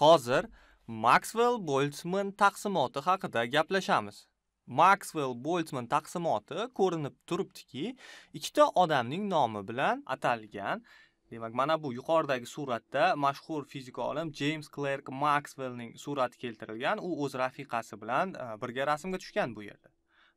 Hozir Maxwell Boltzmann taqsimoti haqida gaplashamiz. Maxwell Boltzmann taqsimoti ko'rinib turibdiki, ikkita odamning nomi bilan atalgan. Demak, mana bu yuqoridagi suratda mashhur fizik olim James Clerk Maxwellning surati keltirilgan. U o'z rafiqasi bilan e, birga rasmga tushgan bu yerda.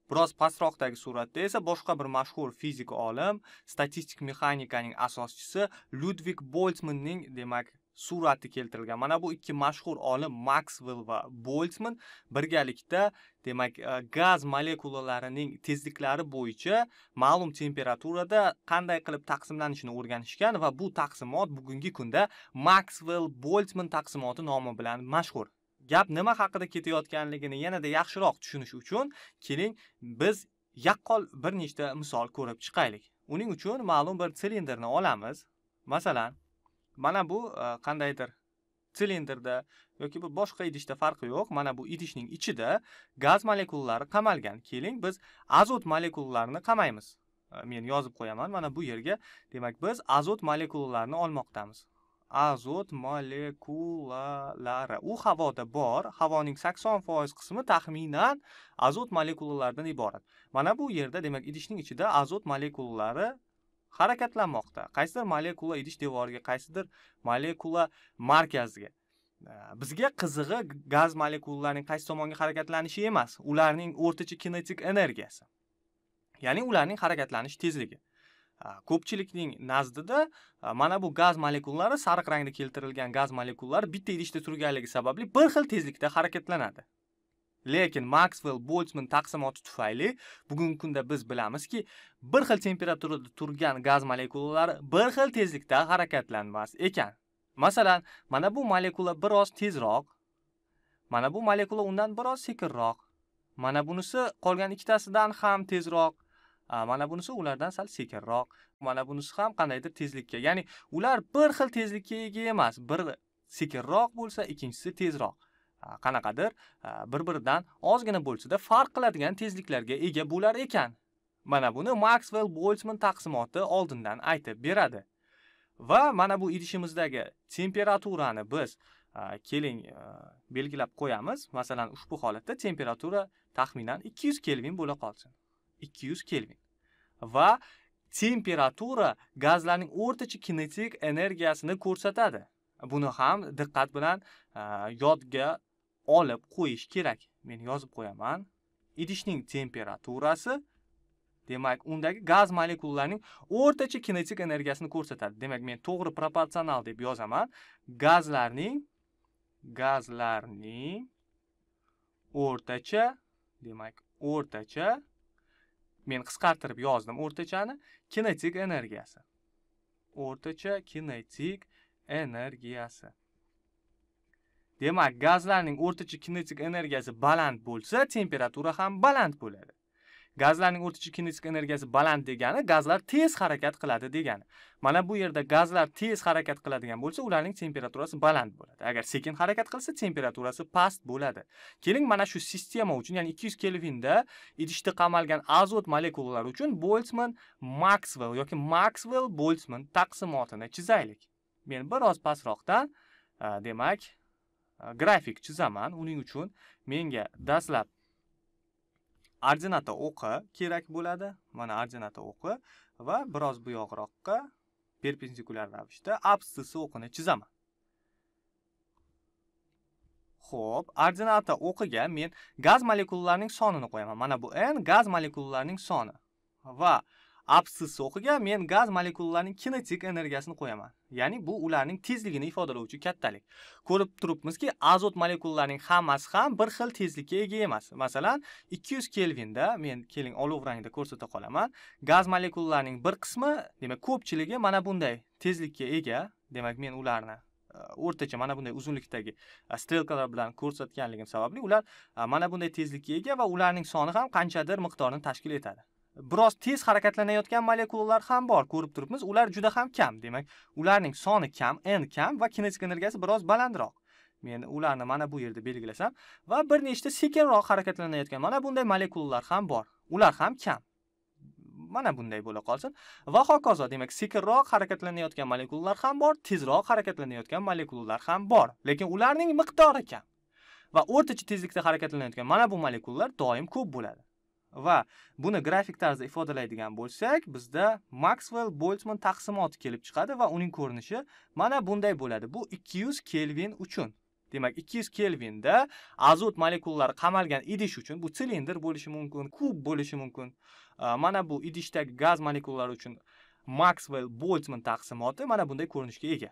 Biroz pastroqdagi suratda esa boshqa bir mashhur fizik olim, statistik mexanikaning asoschisi Ludwig Boltzmannning, demak, surati keltirilgan mana bu ikki mashhur olim maksvel va boltsman birgalikda demak e, gaz molekulalarining tezliklari bo'yicha ma'lum temperaturada qanday qilib taqsimlanishini o'rganishgan va bu taqsimot bugungi kunda maksvel boltsman taqsimoti nomi bilan mashhur gap nima haqida ketayotganligini yanada yaxshiroq tushunish uchun keling biz yaqqol bir nechta misol ko'rib chiqaylik uning uchun ma'lum bir silindrni olamiz masalan mana bu e, qandaydir silindrda yoki bir boshqa idishda farqi yo'q mana bu idishning ichida gaz molekulalari qamalgan keling biz azot molekulalarini qamaymiz e, men yozib qo'yaman mana bu yerga demak biz azot molekulalarini olmoqdamiz azot molekulalari u havoda bor havoning sakson foiz qismi taxminan azot molekulalaridan iborat mana bu yerda demak idishning ichida azot molekulalari harakatlanmoqda qaysidir molekula idish devoriga qaysidir molekula markaziga bizga qizig'i gaz molekulalarining qaysi tomonga harakatlanishi emas ularning o'rtacha kinetik energiyasi ya'ni ularning harakatlanish tezligi ko'pchilikning nazdida e, mana bu gaz molekulalari sariq rangda keltirilgan gaz molekulalari bitta idishda turganligi sababli bir xil tezlikda harakatlanadi lekin maksvel boltsman taqsimoti tufayli bugungi kunda biz bilamizki bir xil temperaturada turgan gaz molekulalari bir xil tezlikda harakatlanmas ekan masalan mana bu molekula biroz tezroq mana bu molekula undan biroz sekinroq mana bunisi qolgan ikkitasidan ham tezroq mana bunisi ulardan sal sekinroq mana bunisi ham qandaydir tezlikka ya'ni ular bir xil tezlikka ega emas biri sekinroq bo'lsa ikkinchisi tezroq qanaqadir bir biridan ozgina bo'lsa-da farq qiladigan tezliklarga ega bo'lar ekan mana buni maxwell boltsman taqsimoti oldindan aytib beradi va mana bu idishimizdagi temperaturani biz keling e, belgilab qo'yamiz masalan ushbu holatda temperatura taxminan 200 kelvin bo'la qolsin 200 kelvin va temperatura gazlarning o'rtacha kinetik energiyasini ko'rsatadi buni ham diqqat bilan yodga olib qo'yish kerak men yozib qo'yaman idishning temperaturasi demak undagi gaz molekulalarining o'rtacha kinetik energiyasini ko'rsatadi demak men to'g'ri proporsional deb yozaman gazlarning gazlarning o'rtacha demak o'rtacha men qisqartirib yozdim o'rtachani kinetik energiyasi o'rtacha kinetik energiyasi Demak, gazlarning o'rtacha kinetik energiyasi baland bo'lsa, temperatura ham baland bo'ladi. Gazlarning o'rtacha kinetik energiyasi baland degani gazlar tez harakat qiladi degani. Mana bu yerda gazlar tez harakat qiladigan bo'lsa, ularning temperaturasi baland bo'ladi. Agar sekin harakat qilsa, temperaturasi past bo'ladi. Keling, mana shu sistema uchun, ya'ni 200 Kelvinda idishda qamalgan azot molekulalari uchun Boltzmann-Maxwell yoki Maxwell-Boltzmann taqsimotini chizaylik. Men biroz pastroqdan, demak, grafik chizaman uning uchun menga dastlab ordinata o'qi kerak bo'ladi mana ordinata o'qi va biroz buyog'roqqa perpendikular ravishda abscissa o'qini chizaman Xo'p, ordinata o'qiga men gaz molekulalarining sonini qo'yaman. Mana bu n gaz molekulalarining soni va absis o'qiga men gaz molekulalarining kinetik energiyasini qo'yaman ya'ni bu ularning tezligini ifodalovchi kattalik ko'rib turibmizki azot molekulalarining hammasi ham bir xil tezlikka ega emas masalan 200 kelvinda men keling olov rangda ko'rsata qolaman gaz molekulalarining bir qismi demak ko'pchiligi mana bunday tezlikka ega demak men ularni e, o'rtacha mana bunday uzunlikdagi e, strelkalar bilan ko'rsatganligim sababli ular e, mana bunday tezlikka ega va ularning soni ham qanchadir miqdorni tashkil etadi biroz tez harakatlanayotgan molekulalar ham bor ko'rib turibmiz ular juda ham kam demak ularning soni kam n kam va kinetik energiyasi biroz balandroq men ularni mana bu yerda belgilasam va bir nechta sekinroq harakatlanayotgan mana bunday molekulalar ham bor ular ham kam mana bunday bo'la qolsin va hokazo demak sekinroq harakatlanayotgan molekulalar ham bor tezroq harakatlanayotgan molekulalar ham bor lekin ularning miqdori kam va o'rtacha tezlikda harakatlanayotgan mana bu molekulalar doim ko'p bo'ladi va buni grafik tarzda ifodalaydigan bo'lsak bizda maxwell boltman taqsimoti kelib chiqadi va uning ko'rinishi mana bunday bo'ladi bu 200 kelvin uchun demak 200 kelvinda azot molekulalari qamalgan idish uchun bu silindr bo'lishi mumkin kub bo'lishi mumkin mana bu idishdagi gaz molekulalari uchun maxwell boltman taqsimoti mana bunday ko'rinishga ega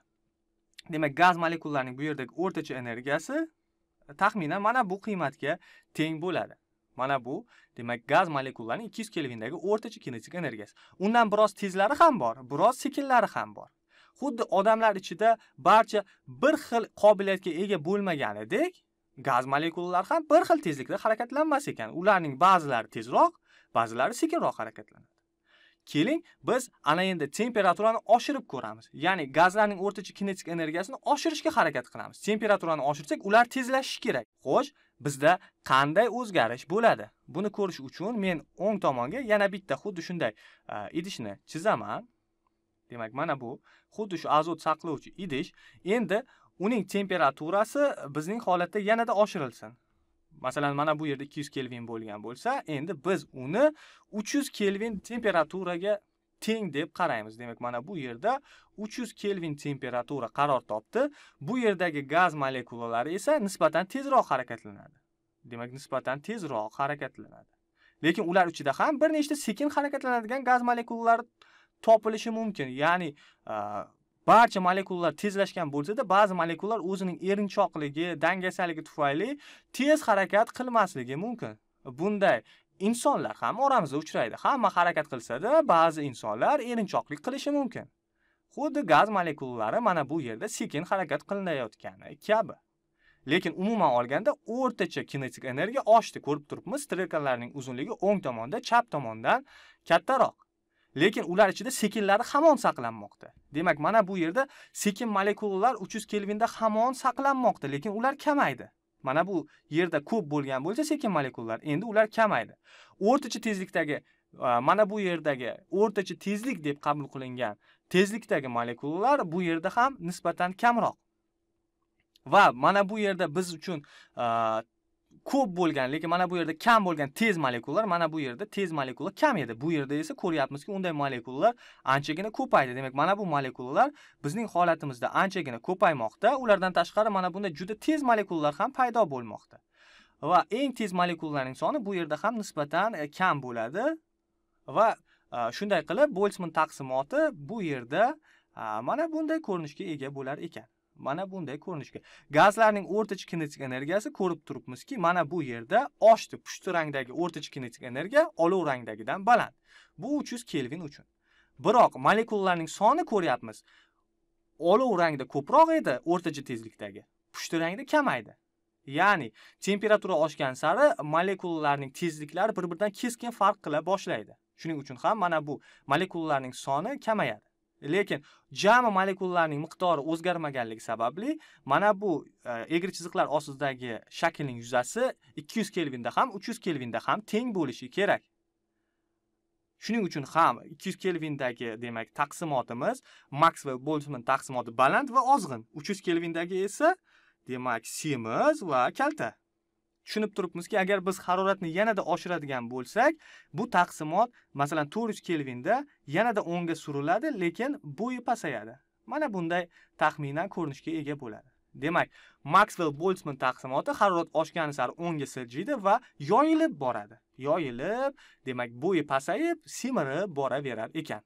demak gaz molekulalarining bu yerdagi o'rtacha energiyasi e, taxminan mana bu qiymatga teng bo'ladi mana bu demak gaz molekulalarining ikki yuz kelvindagi o'rtacha kinetik energiyasi undan biroz tezlari ham bor biroz sekinlari ham bor xuddi odamlar ichida barcha bir xil qobiliyatga ega bo'lmaganidek gaz molekulalari ham bir xil tezlikda harakatlanmas ekan ularning ba'zilari tezroq ba'zilari sekinroq harakatlanadi keling biz ana endi temperaturani oshirib ko'ramiz ya'ni gazlarning o'rtacha kinetik energiyasini oshirishga harakat qilamiz temperaturani oshirsak ular tezlashishi kerak xo'sh bizda qanday o'zgarish bo'ladi buni ko'rish uchun men o'ng tomonga yana bitta xuddi shunday e, idishni chizaman demak mana bu xuddi shu azot saqlovchi idish endi uning temperaturasi bizning holatda yanada oshirilsin masalan mana bu yerda 200 kelvin bo'lgan bo'lsa endi biz uni 300 kelvin temperaturaga teng deb qaraymiz demak mana bu yerda 300 kelvin temperatura qaror topdi bu yerdagi gaz molekulalari esa nisbatan tezroq harakatlanadi demak nisbatan tezroq harakatlanadi lekin ular ichida ham bir nechta sekin harakatlanadigan gaz molekulalari topilishi mumkin ya'ni barcha molekulalar tezlashgan bo'lsa-da, ba'zi molekulalar o'zining erinchoqligi, dangasaligi tufayli tez harakat qilmasligi mumkin. Bunday insonlar ham oramizda uchraydi. Hamma harakat qilsa-da, ba'zi insonlar erinchoqlik qilishi mumkin. Xuddi gaz molekulalari mana bu yerda sekin harakat qilinayotgani kabi. Lekin umuman olganda o'rtacha kinetik energiya oshdi. Ko'rib turibmiz, strelkalarning uzunligi o'ng tomonda, chap tomondan kattaroq. Lekin ular ichida sekinlari hamon saqlanmoqda. Demak, mana bu yerda sekin molekulalar 300 Kelvinda hamon saqlanmoqda, lekin ular kamaydi. mana bu yerda ko'p bo'lgan bo'lsa sekin molekullar endi ular kamaydi o'rtacha tezlikdagi mana bu yerdagi o'rtacha tezlik deb qabul qilingan tezlikdagi molekulalar bu yerda ham nisbatan kamroq va mana bu yerda biz uchun ko'p bo'lgan lekin mana bu yerda kam bo'lgan tez molekulalar mana bu yerda tez molekula kam edi bu yerda esa ko'ryapmizki unday molekulalar anchagina ko'paydi demak mana bu molekulalar bizning holatimizda anchagina ko'paymoqda ulardan tashqari mana bunday juda tez molekulalar ham paydo bo'lmoqda va eng tez molekulalarning soni bu yerda ham nisbatan e, kam bo'ladi va e, shunday qilib bo'lsman taqsimoti bu yerda e, mana bunday ko'rinishga ega bo'lar ekan mana bunday ko'rinishga gazlarning o'rtacha kinetik energiyasi ko'rib turibmizki mana bu yerda oshdi pushti rangdagi o'rtacha kinetik energiya olov rangdagidan baland bu 300 kelvin uchun biroq molekulalarning soni ko'ryapmiz olov rangda ko'proq edi o'rtacha tezlikdagi pushti rangda kamaydi ya'ni temperatura oshgan sari molekulalarning tezliklari bir biridan keskin farq qila boshlaydi shuning uchun ham mana bu molekulalarning soni kamayadi lekin jami molekulalarning miqdori o'zgarmaganligi sababli mana bu e, egri chiziqlar ostidagi shaklning yuzasi 200 kelvinda ham 300 kelvinda ham teng bo'lishi kerak shuning uchun ham 200 kelvindagi demak taqsimotimiz maks va boltzmann taqsimoti baland va ozg'in 300 kelvindagi esa demak semiz va kalta tushunib turibmizki agar biz haroratni yanada oshiradigan bo'lsak bu taqsimot masalan to'rt yuz kelvinda yanada o'ngga suriladi lekin bo'yi pasayadi mana bunday taxminan ko'rinishga ega bo'ladi demak maksvel boltsman taqsimoti harorat oshgani sari o'ngga siljiydi va yoyilib boradi yoyilib demak bo'yi pasayib semirib boraverar ekan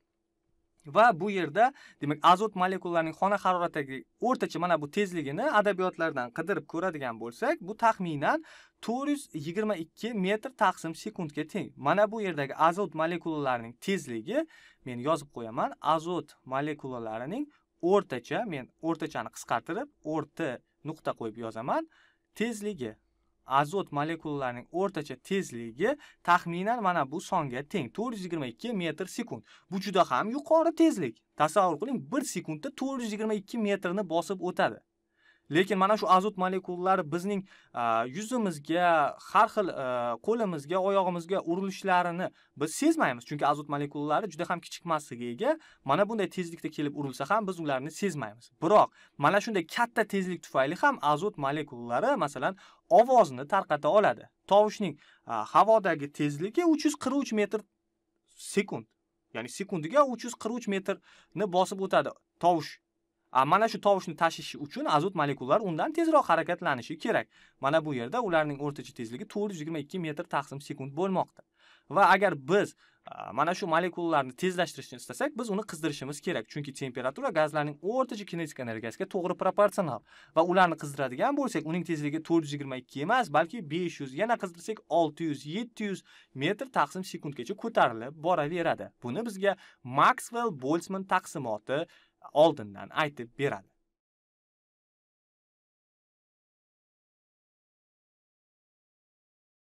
va bu yerda demak azot molekulalarining xona haroratidagi o'rtacha mana bu tezligini adabiyotlardan qidirib ko'radigan bo'lsak bu taxminan to'rt yuz yigirma ikki metr taqsim sekundga teng mana bu yerdagi azot molekulalarining tezligi men yozib qo'yaman azot molekulalarining o'rtacha men o'rtachani qisqartirib o'rta nuqta qo'yib yozaman tezligi azot molekulalarining o'rtacha tezligi taxminan mana bu songa teng to'rt yuz yigirma ikki metr sekund bu juda ham yuqori tezlik tasavvur qiling bir sekundda to'rt yuz yigirma ikki metrni bosib o'tadi lekin mana shu azot molekulalari bizning yuzimizga har xil qo'limizga oyog'imizga urilishlarini biz sezmaymiz chunki azot molekulalari juda ham kichik massaga ega mana bunday tezlikda kelib urilsa ham biz ularni sezmaymiz biroq mana shunday katta tezlik tufayli ham azot molekulalari masalan ovozni tarqata oladi tovushning havodagi tezligi 343 metr sekund ya'ni sekundiga 343 metrni bosib o'tadi tovush mana shu tovushni tashishi uchun azot molekulalar undan tezroq harakatlanishi kerak mana bu yerda ularning o'rtacha tezligi to'rt yuz yigirma ikki metr taqsim sekund bo'lmoqda va agar biz mana shu molekulalarni tezlashtirishni istasak biz uni qizdirishimiz kerak chunki temperatura gazlarning o'rtacha kinetik energiyasiga to'g'ri proporsional va ularni qizdiradigan bo'lsak uning tezligi to'rt yuz yigirma ikki emas balki besh yuz yana qizdirsak olti yuz yetti yuz metr taqsim sekundgacha ko'tarilib boraveradi buni bizga maksvel boltsman taqsimoti oldindan aytib beradi